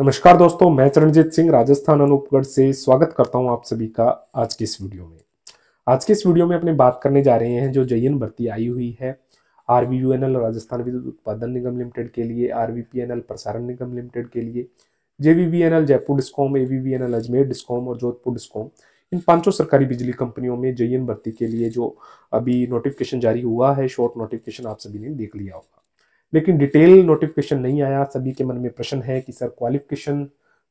नमस्कार दोस्तों मैं चरणजीत सिंह राजस्थान अनूपगढ़ से स्वागत करता हूं आप सभी का आज के इस वीडियो में आज के इस वीडियो में अपने बात करने जा रहे हैं जो जयन भर्ती आई हुई है आर राजस्थान विद्युत उत्पादन निगम लिमिटेड के लिए आर प्रसारण निगम लिमिटेड के लिए जे जयपुर डिस्कॉम ए अजमेर डिस्कॉम और जोधपुर डिस्कॉम इन पांचों सरकारी बिजली कंपनियों में जयन भर्ती के लिए जो अभी नोटिफिकेशन जारी हुआ है शॉर्ट नोटिफिकेशन आप सभी ने देख लिया होगा लेकिन डिटेल नोटिफिकेशन नहीं आया सभी के मन में प्रश्न है कि सर क्वालिफिकेशन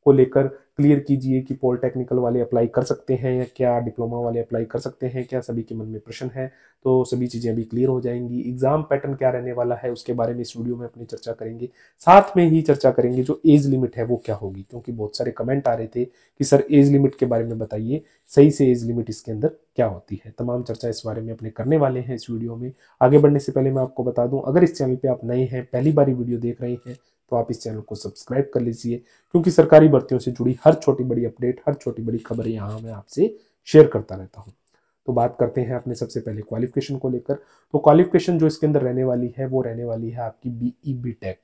को लेकर क्लियर कीजिए कि पॉलिटेक्निकल वाले अप्लाई कर सकते हैं या क्या डिप्लोमा वाले अप्लाई कर सकते हैं क्या सभी के मन में प्रश्न है तो सभी चीज़ें अभी क्लियर हो जाएंगी एग्जाम पैटर्न क्या रहने वाला है उसके बारे में इस वीडियो में अपनी चर्चा करेंगे साथ में ही चर्चा करेंगे जो एज लिमिट है वो क्या होगी क्योंकि बहुत सारे कमेंट आ रहे थे कि सर एज लिमिट के बारे में बताइए सही से एज लिमिट इसके अंदर क्या होती है तमाम चर्चा इस बारे में अपने करने वाले हैं इस वीडियो में आगे बढ़ने से पहले मैं आपको बता दूं अगर इस चैनल पे आप नए हैं पहली बार वीडियो देख रहे हैं तो आप इस चैनल को सब्सक्राइब कर लीजिए क्योंकि सरकारी भर्तियों से जुड़ी हर छोटी बड़ी अपडेट हर छोटी बड़ी खबर यहाँ मैं आपसे शेयर करता रहता हूँ तो बात करते हैं अपने सबसे पहले क्वालिफिकेशन को लेकर तो क्वालिफिकेशन जो इसके अंदर रहने वाली है वो रहने वाली है आपकी बी ई बी टेक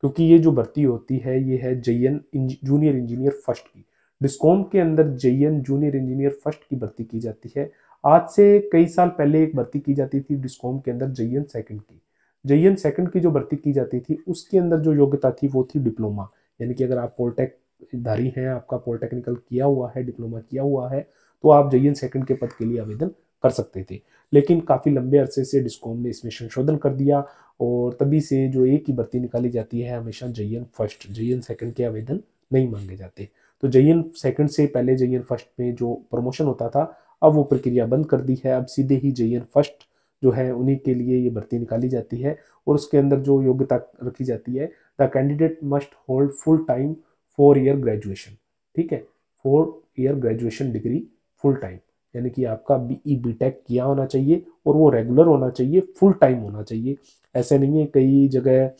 क्योंकि ये जो भर्ती होती है ये है जेएन जूनियर इंजीनियर फर्स्ट की डिस्कॉम के अंदर जेएन जूनियर इंजीनियर फर्स्ट की भर्ती की जाती है आज से कई साल पहले एक भर्ती की जाती थी डिस्कॉम के अंदर जेएन सेकंड की जेईएन सेकंड की जो भर्ती की जाती थी उसके अंदर जो योग्यता थी वो थी डिप्लोमा यानी कि अगर आप पोलटेक धारी हैं आपका पॉलिटेक्निकल किया हुआ है डिप्लोमा किया हुआ है तो आप जेईएन सेकंड के पद के लिए आवेदन कर सकते थे लेकिन काफ़ी लंबे अरसे से डिस्कॉम ने इसमें संशोधन कर दिया और तभी से जो एक ही भर्ती निकाली जाती है हमेशा जेईएन फर्स्ट जेईएन सेकंड के आवेदन नहीं मांगे जाते तो जेईएन सेकंड से पहले जेईएन फर्स्ट में जो प्रमोशन होता था अब वो प्रक्रिया बंद कर दी है अब सीधे ही जेईएन फर्स्ट जो है उन्हीं के लिए ये भर्ती निकाली जाती है और उसके अंदर जो योग्यता रखी जाती है the candidate must hold full time four year graduation ठीक है four year graduation degree full time यानी कि आपका बी ई बी टेक किया होना चाहिए और वो रेगुलर होना चाहिए फुल टाइम होना चाहिए ऐसे नहीं है कई जगह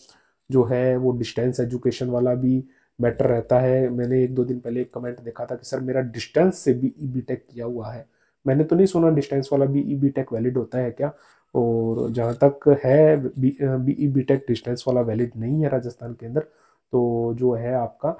जो है वो डिस्टेंस एजुकेशन वाला भी मैटर रहता है मैंने एक दो दिन पहले एक कमेंट देखा था कि सर मेरा डिस्टेंस से बी ई बी टेक किया हुआ है मैंने तो नहीं सुना डिस्टेंस वाला B E B Tech valid होता है क्या और जहाँ तक है B E B Tech distance वाला वैलिड नहीं है राजस्थान के अंदर तो जो है आपका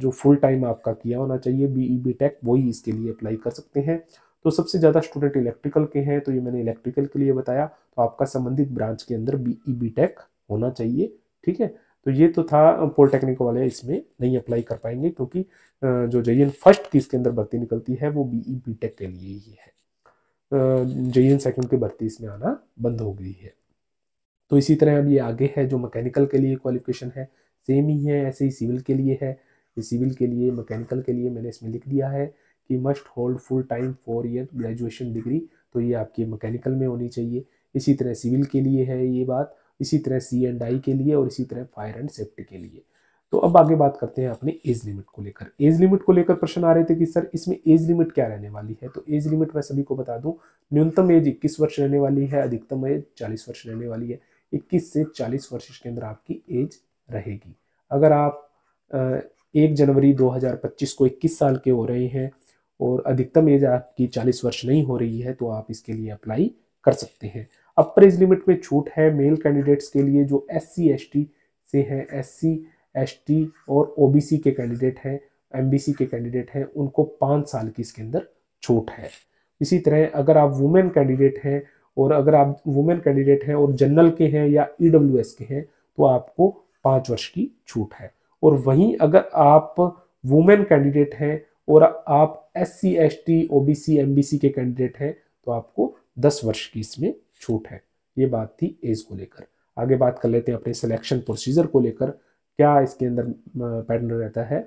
जो फुल टाइम आपका किया होना चाहिए बी ई बी टेक वही इसके लिए अप्लाई कर सकते हैं तो सबसे ज़्यादा स्टूडेंट इलेक्ट्रिकल के हैं तो ये मैंने इलेक्ट्रिकल के लिए बताया तो आपका संबंधित ब्रांच के अंदर बी ई बी टेक होना चाहिए ठीक है तो ये तो था पॉलिटेक्निक वाले इसमें नहीं अप्लाई कर पाएंगे क्योंकि जो जे फर्स्ट की इसके अंदर भर्ती निकलती है वो बी ई बी टेक के लिए ही है जे एन सेकेंड की भर्ती इसमें आना बंद हो गई है तो इसी तरह अब ये आगे है जो मैकेनिकल के लिए क्वालिफिकेशन है सेम ही है ऐसे ही सिविल के लिए है सिविल के लिए मैकेनिकल के लिए मैंने इसमें लिख दिया है कि must hold full time four year graduation degree तो ये आपकी मैकेनिकल में होनी चाहिए इसी तरह सिविल के लिए है ये बात इसी तरह सी एंड आई के लिए और इसी तरह फायर एंड सेफ्टी के लिए तो अब आगे बात करते हैं अपने एज लिमिट को लेकर एज लिमिट को लेकर प्रश्न आ रहे थे कि सर इसमें एज लिमिट क्या रहने वाली है तो एज लिमिट मैं सभी को बता दूं न्यूनतम एज 21 वर्ष रहने वाली है अधिकतम एज 40 वर्ष रहने वाली है 21 से 40 वर्ष के अंदर आपकी एज रहेगी अगर आप एक जनवरी पच्चीस को इक्कीस साल के हो रहे हैं और अधिकतम एज आपकी चालीस वर्ष नहीं हो रही है तो आप इसके लिए अप्लाई कर सकते हैं अपर एज लिमिट में छूट है मेल कैंडिडेट्स के लिए जो एस सी से हैं एस सी और ओ के कैंडिडेट हैं एम के कैंडिडेट हैं उनको पाँच साल की इसके अंदर छूट है इसी तरह अगर आप वुमेन कैंडिडेट हैं और अगर आप वुमेन कैंडिडेट हैं और जनरल के हैं या ई e के हैं तो आपको पाँच वर्ष की छूट है और वहीं अगर आप वुमेन कैंडिडेट हैं और आप S C S T O B C M B C के कैंडिडेट हैं तो आपको दस वर्ष की इसमें छूट है ये बात थी एज को लेकर आगे बात कर लेते हैं अपने सिलेक्शन प्रोसीजर को लेकर क्या इसके अंदर पैटर्न रहता है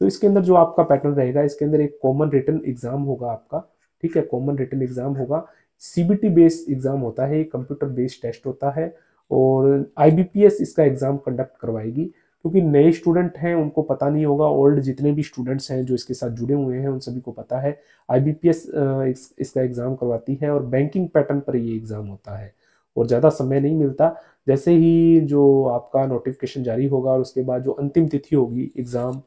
तो इसके अंदर जो आपका पैटर्न रहेगा इसके अंदर एक कॉमन रिटर्न एग्जाम होगा आपका ठीक है कॉमन रिटर्न एग्जाम होगा सीबीटी बेस्ड एग्जाम होता है कंप्यूटर बेस्ड टेस्ट होता है और आईबीपीएस इसका एग्जाम कंडक्ट करवाएगी क्योंकि नए स्टूडेंट हैं उनको पता नहीं होगा ओल्ड जितने भी स्टूडेंट्स हैं जो इसके साथ जुड़े हुए हैं उन सभी को पता है आईबीपीएस इस, इसका एग्ज़ाम करवाती है और बैंकिंग पैटर्न पर ये एग्ज़ाम होता है और ज़्यादा समय नहीं मिलता जैसे ही जो आपका नोटिफिकेशन जारी होगा और उसके बाद जो अंतिम तिथि होगी एग्ज़ाम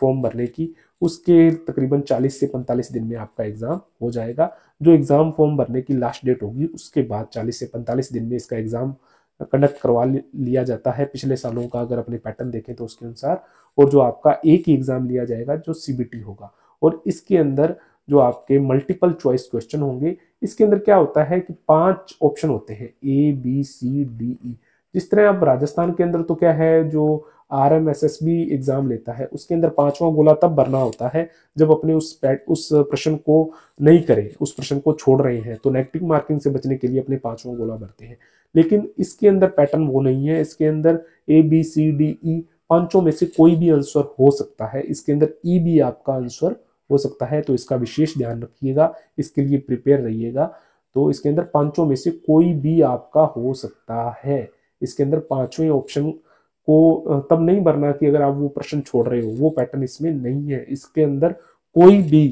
फॉर्म भरने की उसके तकरीबन 40 से 45 दिन में आपका एग्ज़ाम हो जाएगा जो एग्ज़ाम फॉर्म भरने की लास्ट डेट होगी उसके बाद 40 से 45 दिन में इसका एग्ज़ाम कंडक्ट करवा लिया जाता है पिछले सालों का अगर अपने पैटर्न देखें तो उसके अनुसार और जो आपका एक ही एग्जाम लिया जाएगा जो सी होगा और इसके अंदर जो आपके मल्टीपल चॉइस क्वेश्चन होंगे इसके अंदर क्या होता है कि पांच ऑप्शन होते हैं A B C D E जिस तरह आप राजस्थान के अंदर तो क्या है जो R M S S B exam लेता है उसके अंदर पांचवा गोला तब भरना होता है जब अपने उस उस प्रश्न को नहीं करें उस प्रश्न को छोड़ रहे हैं तो नेगेटिव मार्किंग से बचने के लिए अपने पांचवा गोला भरते हैं लेकिन इसके अंदर पैटर्न वो नहीं है इसके अंदर A B C D E पांचों में से कोई भी आंसर हो सकता है इसके अंदर ई e, भी आपका आंसर हो सकता है तो इसका विशेष ध्यान रखिएगा इसके लिए प्रिपेयर रहिएगा तो इसके अंदर पांचों में से कोई भी आपका हो सकता है इसके अंदर पांचवें ऑप्शन को तब नहीं भरना कि अगर आप वो प्रश्न छोड़ रहे हो वो पैटर्न इसमें नहीं है इसके अंदर कोई भी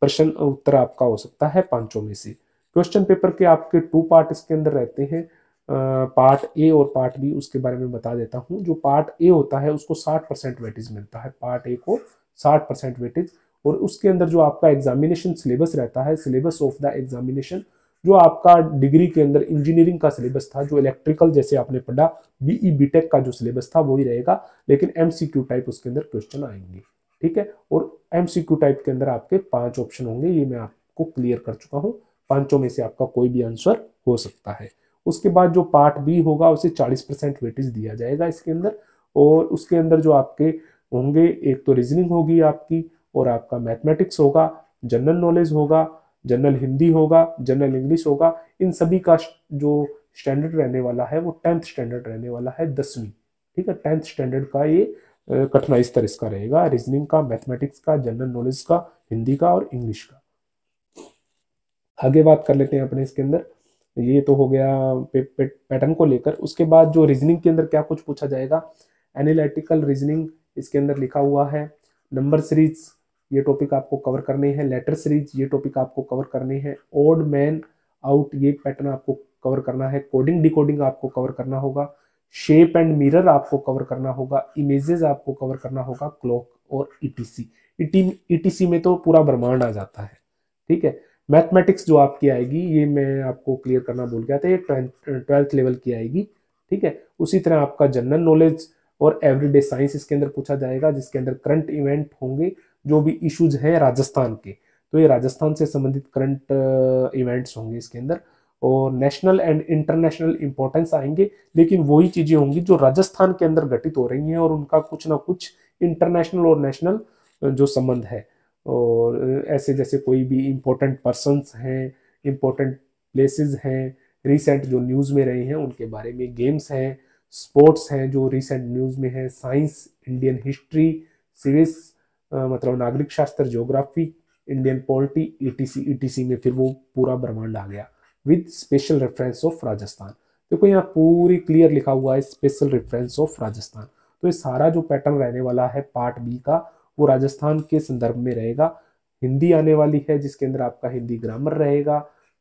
प्रश्न उत्तर आपका हो सकता है पांचों में से क्वेश्चन पेपर के आपके टू पार्ट इसके अंदर रहते हैं पार्ट ए और पार्ट बी उसके बारे में बता देता हूँ जो पार्ट ए होता है उसको साठ परसेंट वेटेज मिलता है पार्ट ए को साठ परसेंट वेटेज और उसके अंदर जो आपका एग्जामिनेशन सिलेबस रहता है सिलेबस ऑफ द एग्जामिनेशन जो आपका डिग्री के अंदर इंजीनियरिंग का सिलेबस था जो इलेक्ट्रिकल जैसे आपने पढ़ा बीई बीटेक e, का जो सिलेबस था वही रहेगा लेकिन एमसीक्यू टाइप उसके अंदर क्वेश्चन आएंगे ठीक है और एमसीक्यू टाइप के अंदर आपके पांच ऑप्शन होंगे ये मैं आपको क्लियर कर चुका हूँ पांचों में से आपका कोई भी आंसर हो सकता है उसके बाद जो पार्ट बी होगा उसे चालीस परसेंट वेटेज दिया जाएगा इसके अंदर और उसके अंदर जो आपके होंगे एक तो रीजनिंग होगी आपकी और आपका मैथमेटिक्स होगा जनरल नॉलेज होगा जनरल हिंदी होगा जनरल इंग्लिश होगा इन सभी का जो स्टैंडर्ड रहने वाला है वो टेंथ स्टैंडर्ड रहने वाला है दसवीं ठीक है टेंथ स्टैंडर्ड का ये कठिनाई स्तर इसका रहेगा रीजनिंग का मैथमेटिक्स का जनरल नॉलेज का हिंदी का और इंग्लिश का आगे बात कर लेते हैं अपने इसके अंदर ये तो हो गया पे, पे, पैटर्न को लेकर उसके बाद जो रीजनिंग के अंदर क्या कुछ पूछा जाएगा एनालिटिकल रीजनिंग इसके अंदर लिखा हुआ है नंबर सीरीज ये टॉपिक आपको कवर करने हैं लेटर सीरीज ये टॉपिक आपको कवर करने हैं ओड मैन आउट ये पैटर्न आपको कवर करना है कोडिंग डिकोडिंग आपको कवर करना होगा शेप एंड मिरर आपको कवर करना होगा इमेजेस आपको कवर करना होगा क्लॉक और ईटीसी ईटीसी e e में तो पूरा ब्रह्मांड आ जाता है ठीक है मैथमेटिक्स जो आपकी आएगी ये मैं आपको क्लियर करना भूल गया था ये ट्वेल्थ लेवल की आएगी ठीक है उसी तरह आपका जनरल नॉलेज और एवरीडे साइंस इसके अंदर पूछा जाएगा जिसके अंदर करंट इवेंट होंगे जो भी इश्यूज हैं राजस्थान के तो ये राजस्थान से संबंधित करंट इवेंट्स uh, होंगे इसके अंदर और नेशनल एंड इंटरनेशनल इंपॉर्टेंस आएंगे लेकिन वही चीज़ें होंगी जो राजस्थान के अंदर घटित हो रही हैं और उनका कुछ ना कुछ इंटरनेशनल और नेशनल uh, जो संबंध है और uh, ऐसे जैसे कोई भी इम्पोर्टेंट पर्सनस हैं इम्पोर्टेंट प्लेसेस हैं रिसेंट जो न्यूज़ में रहे हैं उनके बारे में गेम्स हैं स्पोर्ट्स हैं जो रिसेंट न्यूज़ में हैं साइंस इंडियन हिस्ट्री सिविक्स मतलब नागरिक शास्त्र geography Indian polity etc etc में फिर वो पूरा ब्रह्मांड आ गया with special reference of Rajasthan देखो यहाँ पूरी क्लियर लिखा हुआ है स्पेशल रेफरेंस ऑफ राजस्थान तो ये सारा जो पैटर्न रहने वाला है पार्ट बी का वो राजस्थान के संदर्भ में रहेगा हिंदी आने वाली है जिसके अंदर आपका हिंदी ग्रामर रहेगा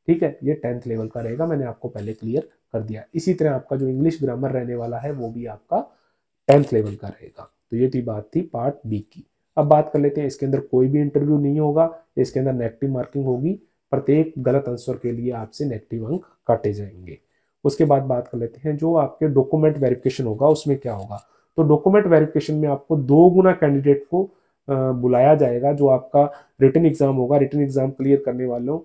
ठीक है ये टेंथ लेवल का रहेगा मैंने आपको पहले क्लियर कर दिया इसी तरह आपका जो इंग्लिश ग्रामर रहने वाला है वो भी आपका टेंथ लेवल का रहेगा तो ये थी बात थी पार्ट बी की अब बात कर लेते हैं इसके अंदर कोई भी इंटरव्यू नहीं होगा इसके अंदर नेगेटिव मार्किंग होगी प्रत्येक गलत आंसर के लिए आपसे नेगेटिव अंक काटे जाएंगे उसके बाद बात कर लेते हैं जो आपके डॉक्यूमेंट वेरिफिकेशन होगा उसमें क्या होगा तो डॉक्यूमेंट वेरिफिकेशन में आपको दो गुना कैंडिडेट को बुलाया जाएगा जो आपका रिटर्न एग्जाम होगा रिटर्न एग्जाम क्लियर करने वालों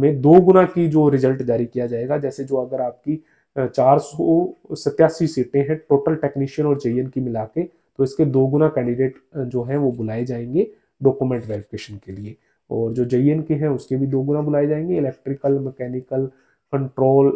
में दो गुना की जो रिजल्ट जारी किया जाएगा जैसे जो अगर आपकी चार सौ सत्यासी सीटें हैं टोटल टेक्नीशियन और जेएन की मिला के तो इसके दो गुना कैंडिडेट जो हैं वो बुलाए जाएंगे डॉक्यूमेंट वेरिफिकेशन के लिए और जो जेई e के हैं उसके भी दो गुना बुलाए जाएंगे electrical mechanical control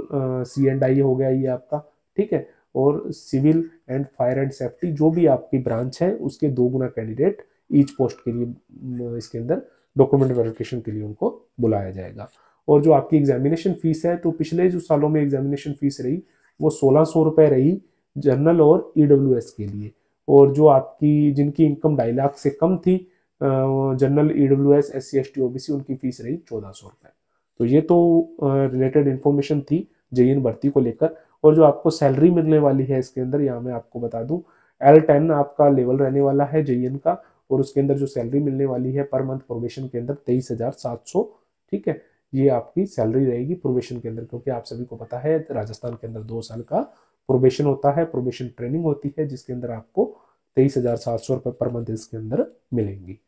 C and I हो गया ये आपका ठीक है और civil and fire and safety जो भी आपकी ब्रांच है उसके दो गुना कैंडिडेट ईच पोस्ट के लिए इसके अंदर डॉक्यूमेंट वेरिफिकेशन के लिए उनको बुलाया जाएगा और जो आपकी एग्जामिनेशन फीस है तो पिछले जो सालों में एग्जामिनेशन फीस रही वो सोलह सौ रुपए रही जनरल और ई e के लिए और जो आपकी जिनकी इनकम ढाई लाख से कम थी general E W S S C S T O B C उनकी फीस रही चौदह सौ रुपये तो ये तो रिलेटेड इन्फॉर्मेशन थी जे भर्ती को लेकर और जो आपको सैलरी मिलने वाली है इसके अंदर यहाँ मैं आपको बता दूँ एल टेन आपका लेवल रहने वाला है जे का और उसके अंदर जो सैलरी मिलने वाली है पर मंथ प्रोबेशन के अंदर तेईस हज़ार सात सौ ठीक है ये आपकी सैलरी रहेगी प्रोबेशन के अंदर क्योंकि आप सभी को पता है राजस्थान के अंदर दो साल का प्रोबेशन होता है प्रोबेशन ट्रेनिंग होती है जिसके अंदर आपको तेईस हजार सात सौ रुपये पर मंथ इसके अंदर मिलेंगी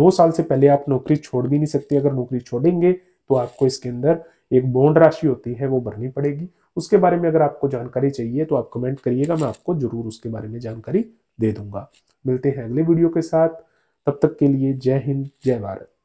दो साल से पहले आप नौकरी छोड़ भी नहीं सकते अगर नौकरी छोड़ेंगे तो आपको इसके अंदर एक बॉन्ड राशि होती है वो भरनी पड़ेगी उसके बारे में अगर आपको जानकारी चाहिए तो आप कमेंट करिएगा मैं आपको जरूर उसके बारे में जानकारी दे दूंगा मिलते हैं अगले वीडियो के साथ तब तक के लिए जय हिंद जय भारत